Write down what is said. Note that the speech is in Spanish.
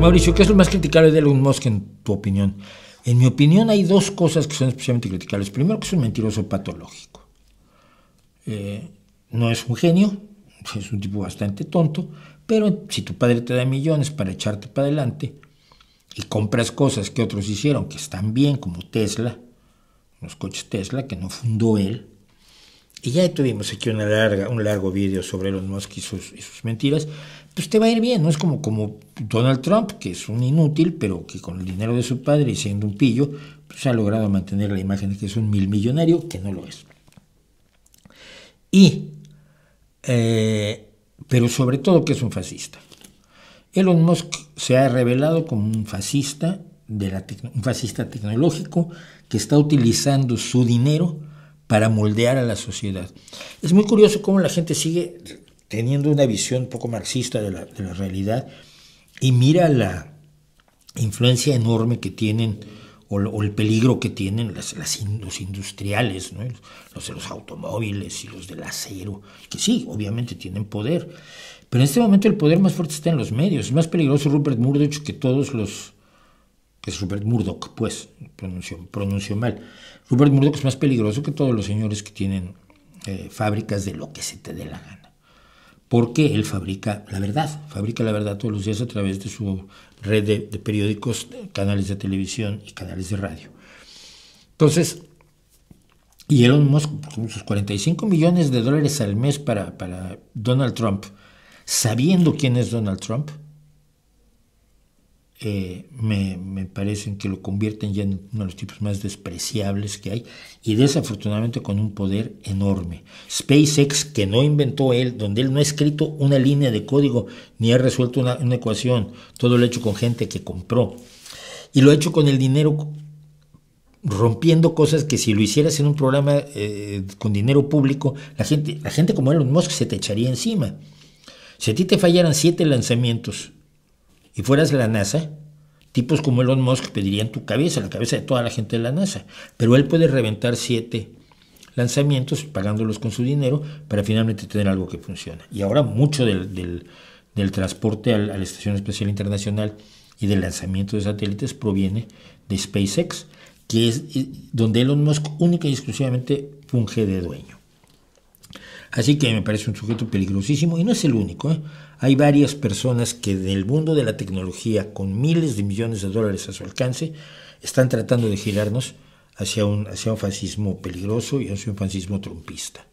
Mauricio, ¿qué es lo más criticable de Elon Musk en tu opinión? En mi opinión hay dos cosas que son especialmente criticables. Primero, que es un mentiroso patológico. Eh, no es un genio, es un tipo bastante tonto, pero si tu padre te da millones para echarte para adelante y compras cosas que otros hicieron que están bien, como Tesla, los coches Tesla que no fundó él, y ya tuvimos aquí una larga, un largo vídeo sobre Elon Musk y sus, mentiras, pues te va a ir bien, no es como, como Donald Trump, que es un inútil, pero que con el dinero de su padre y siendo un pillo, pues ha logrado mantener la imagen de que es un mil millonario, que no lo es. Y, eh, pero sobre todo que es un fascista. Elon Musk se ha revelado como un fascista, de la, un fascista tecnológico que está utilizando su dinero para moldear a la sociedad. Es muy curioso cómo la gente sigue teniendo una visión poco marxista de la, realidad y mira la influencia enorme que tienen o, el peligro que tienen las, los industriales, los de los automóviles y los del acero, que sí, obviamente tienen poder, pero en este momento el poder más fuerte está en los medios. Es más peligroso Rupert Murdoch que todos los que es Robert Murdoch, pues, pronunció, pronunció mal. Robert Murdoch es más peligroso que todos los señores que tienen eh, fábricas de lo que se te dé la gana. Porque él fabrica la verdad, fabrica la verdad todos los días a través de su red de, periódicos, canales de televisión y canales de radio. Entonces, y Elon Musk, sus 45 millones de dólares al mes para, para Donald Trump, sabiendo quién es Donald Trump, me, parecen que lo convierten ya en uno de los tipos más despreciables que hay y desafortunadamente con un poder enorme. SpaceX, que no inventó él, donde él no ha escrito una línea de código ni ha resuelto una, ecuación, todo lo ha hecho con gente que compró y lo ha hecho con el dinero rompiendo cosas que si lo hicieras en un programa eh, con dinero público, la gente, la gente como Elon Musk se te echaría encima. Si a ti te fallaran siete lanzamientos y fueras la NASA, tipos como Elon Musk pedirían tu cabeza, la cabeza de toda la gente de la NASA. Pero él puede reventar siete lanzamientos pagándolos con su dinero para finalmente tener algo que funciona. Y ahora mucho del, transporte a la Estación Espacial Internacional y del lanzamiento de satélites proviene de SpaceX, que es eh, donde Elon Musk única y exclusivamente funge de dueño. Así que me parece un sujeto peligrosísimo y no es el único. ¿eh? Hay varias personas que del mundo de la tecnología, con miles de millones de dólares a su alcance, están tratando de girarnos hacia un, hacia un fascismo peligroso y hacia un fascismo trumpista.